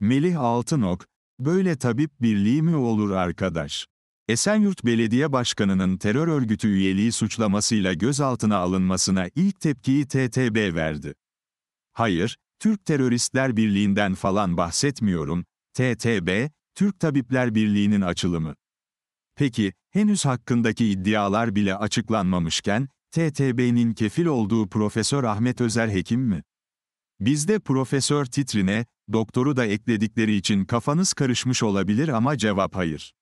Melih Altınok, böyle tabip birliği mi olur arkadaş? Esenyurt Belediye Başkanı'nın terör örgütü üyeliği suçlamasıyla gözaltına alınmasına ilk tepkiyi TTB verdi. Hayır, Türk Teröristler Birliği'nden falan bahsetmiyorum, TTB, Türk Tabipler Birliği'nin açılımı. Peki, henüz hakkındaki iddialar bile açıklanmamışken, TTB'nin kefil olduğu Profesör Ahmet Özer Hekim mi? Bizde Profesör titrine, doktoru da ekledikleri için kafanız karışmış olabilir ama cevap hayır.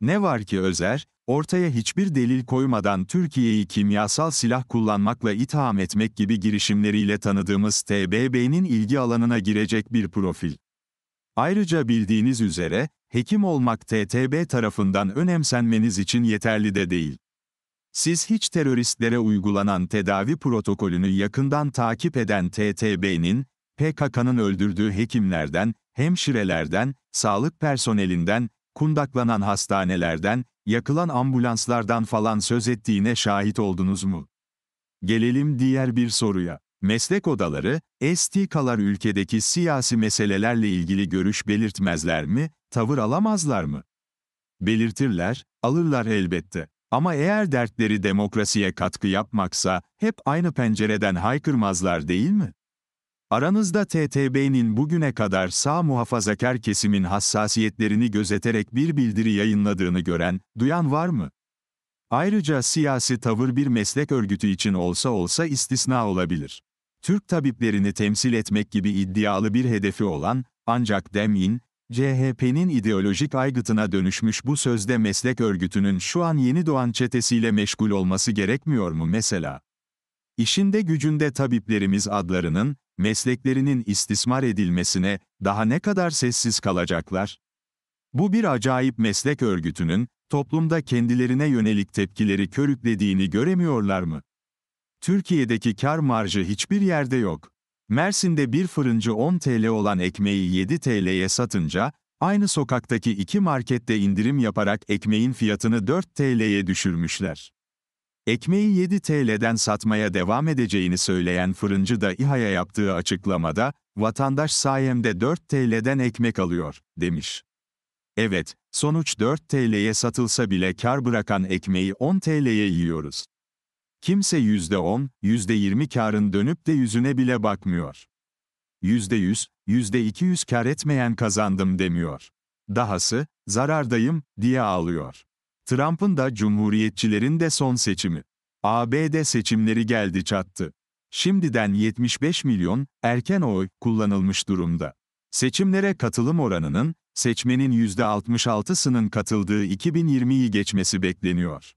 Ne var ki Özer, ortaya hiçbir delil koymadan Türkiye'yi kimyasal silah kullanmakla itham etmek gibi girişimleriyle tanıdığımız TBB'nin ilgi alanına girecek bir profil. Ayrıca bildiğiniz üzere, hekim olmak TTB tarafından önemsenmeniz için yeterli de değil. Siz hiç teröristlere uygulanan tedavi protokolünü yakından takip eden TTB'nin, PKK'nın öldürdüğü hekimlerden, hemşirelerden, sağlık personelinden, kundaklanan hastanelerden, yakılan ambulanslardan falan söz ettiğine şahit oldunuz mu? Gelelim diğer bir soruya. Meslek odaları, STK'lar ülkedeki siyasi meselelerle ilgili görüş belirtmezler mi, tavır alamazlar mı? Belirtirler, alırlar elbette. Ama eğer dertleri demokrasiye katkı yapmaksa, hep aynı pencereden haykırmazlar değil mi? Aranızda TTB'nin bugüne kadar sağ muhafazakar kesimin hassasiyetlerini gözeterek bir bildiri yayınladığını gören, duyan var mı? Ayrıca siyasi tavır bir meslek örgütü için olsa olsa istisna olabilir. Türk tabiplerini temsil etmek gibi iddialı bir hedefi olan, ancak demin CHP'nin ideolojik aygıtına dönüşmüş bu sözde meslek örgütünün şu an yeni doğan çetesiyle meşgul olması gerekmiyor mu mesela? İşinde gücünde tabiplerimiz adlarının, mesleklerinin istismar edilmesine daha ne kadar sessiz kalacaklar? Bu bir acayip meslek örgütünün toplumda kendilerine yönelik tepkileri körüklediğini göremiyorlar mı? Türkiye'deki kar marjı hiçbir yerde yok. Mersin'de bir fırıncı 10 TL olan ekmeği 7 TL'ye satınca, aynı sokaktaki iki markette indirim yaparak ekmeğin fiyatını 4 TL'ye düşürmüşler. Ekmeği 7 TL'den satmaya devam edeceğini söyleyen fırıncı da İHA'ya yaptığı açıklamada, vatandaş sayemde 4 TL'den ekmek alıyor, demiş. Evet, sonuç 4 TL'ye satılsa bile kar bırakan ekmeği 10 TL'ye yiyoruz. Kimse %10, %20 karın dönüp de yüzüne bile bakmıyor. %100, %200 kar etmeyen kazandım demiyor. Dahası, zarardayım, diye ağlıyor. Trump'ın da cumhuriyetçilerin de son seçimi. ABD seçimleri geldi çattı. Şimdiden 75 milyon erken oy kullanılmış durumda. Seçimlere katılım oranının seçmenin %66'sının katıldığı 2020'yi geçmesi bekleniyor.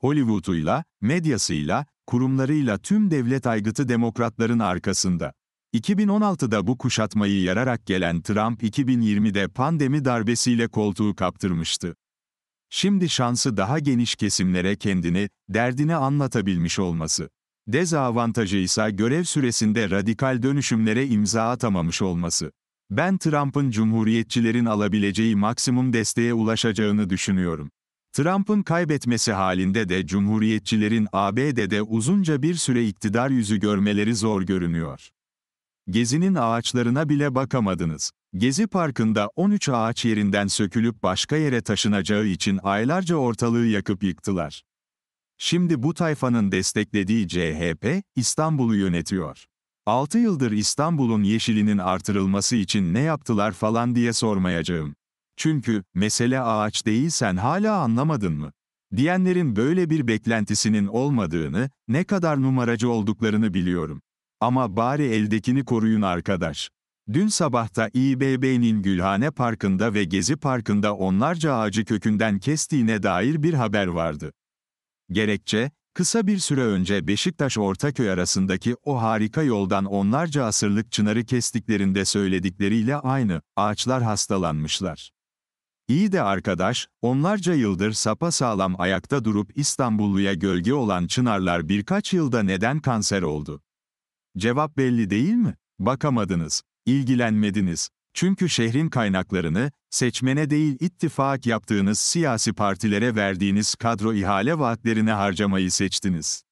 Hollywood'uyla, medyasıyla, kurumlarıyla tüm devlet aygıtı demokratların arkasında. 2016'da bu kuşatmayı yararak gelen Trump 2020'de pandemi darbesiyle koltuğu kaptırmıştı. Şimdi şansı daha geniş kesimlere kendini, derdini anlatabilmiş olması. Dezavantajı ise görev süresinde radikal dönüşümlere imza atamamış olması. Ben Trump'ın cumhuriyetçilerin alabileceği maksimum desteğe ulaşacağını düşünüyorum. Trump'ın kaybetmesi halinde de cumhuriyetçilerin ABD'de uzunca bir süre iktidar yüzü görmeleri zor görünüyor. Gezi'nin ağaçlarına bile bakamadınız. Gezi Parkı'nda 13 ağaç yerinden sökülüp başka yere taşınacağı için aylarca ortalığı yakıp yıktılar. Şimdi bu tayfanın desteklediği CHP, İstanbul'u yönetiyor. 6 yıldır İstanbul'un yeşilinin artırılması için ne yaptılar falan diye sormayacağım. Çünkü, mesele ağaç değil sen hala anlamadın mı? Diyenlerin böyle bir beklentisinin olmadığını, ne kadar numaracı olduklarını biliyorum. Ama bari eldekini koruyun arkadaş. Dün sabahta İBB'nin Gülhane Parkı'nda ve Gezi Parkı'nda onlarca ağacı kökünden kestiğine dair bir haber vardı. Gerekçe, kısa bir süre önce Beşiktaş-Ortaköy arasındaki o harika yoldan onlarca asırlık çınarı kestiklerinde söyledikleriyle aynı, ağaçlar hastalanmışlar. İyi de arkadaş, onlarca yıldır sapa sağlam ayakta durup İstanbulluya gölge olan çınarlar birkaç yılda neden kanser oldu? Cevap belli değil mi? Bakamadınız, ilgilenmediniz. Çünkü şehrin kaynaklarını, seçmene değil ittifak yaptığınız siyasi partilere verdiğiniz kadro ihale vaatlerine harcamayı seçtiniz.